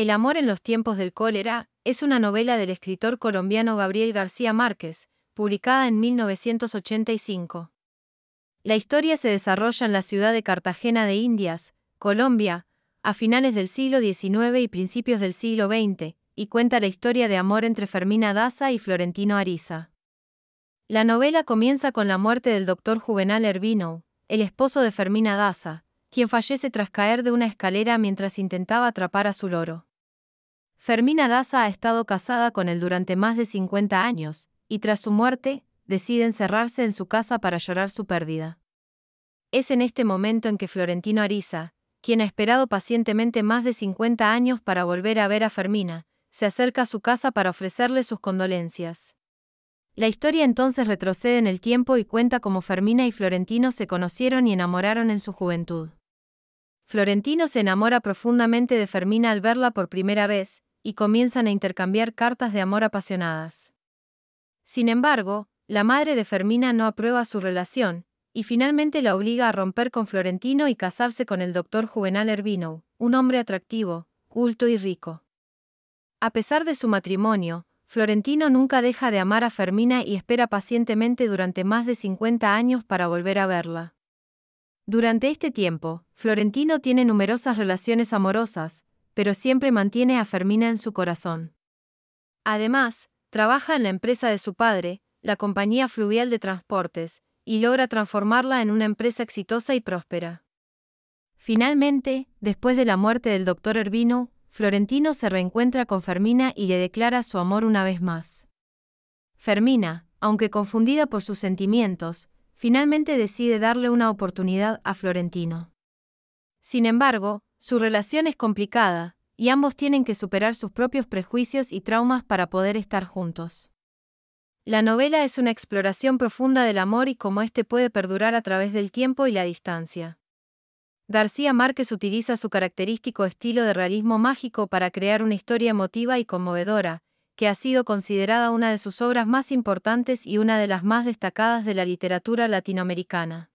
El amor en los tiempos del cólera es una novela del escritor colombiano Gabriel García Márquez, publicada en 1985. La historia se desarrolla en la ciudad de Cartagena de Indias, Colombia, a finales del siglo XIX y principios del siglo XX, y cuenta la historia de amor entre Fermina Daza y Florentino Ariza. La novela comienza con la muerte del doctor Juvenal Erbino, el esposo de Fermina Daza, quien fallece tras caer de una escalera mientras intentaba atrapar a su loro. Fermina Daza ha estado casada con él durante más de 50 años, y tras su muerte, decide encerrarse en su casa para llorar su pérdida. Es en este momento en que Florentino Ariza, quien ha esperado pacientemente más de 50 años para volver a ver a Fermina, se acerca a su casa para ofrecerle sus condolencias. La historia entonces retrocede en el tiempo y cuenta cómo Fermina y Florentino se conocieron y enamoraron en su juventud. Florentino se enamora profundamente de Fermina al verla por primera vez, y comienzan a intercambiar cartas de amor apasionadas. Sin embargo, la madre de Fermina no aprueba su relación, y finalmente la obliga a romper con Florentino y casarse con el doctor Juvenal Erbino, un hombre atractivo, culto y rico. A pesar de su matrimonio, Florentino nunca deja de amar a Fermina y espera pacientemente durante más de 50 años para volver a verla. Durante este tiempo, Florentino tiene numerosas relaciones amorosas, pero siempre mantiene a Fermina en su corazón. Además, trabaja en la empresa de su padre, la Compañía Fluvial de Transportes, y logra transformarla en una empresa exitosa y próspera. Finalmente, después de la muerte del doctor Ervino, Florentino se reencuentra con Fermina y le declara su amor una vez más. Fermina, aunque confundida por sus sentimientos, finalmente decide darle una oportunidad a Florentino. Sin embargo, su relación es complicada, y ambos tienen que superar sus propios prejuicios y traumas para poder estar juntos. La novela es una exploración profunda del amor y cómo éste puede perdurar a través del tiempo y la distancia. García Márquez utiliza su característico estilo de realismo mágico para crear una historia emotiva y conmovedora, que ha sido considerada una de sus obras más importantes y una de las más destacadas de la literatura latinoamericana.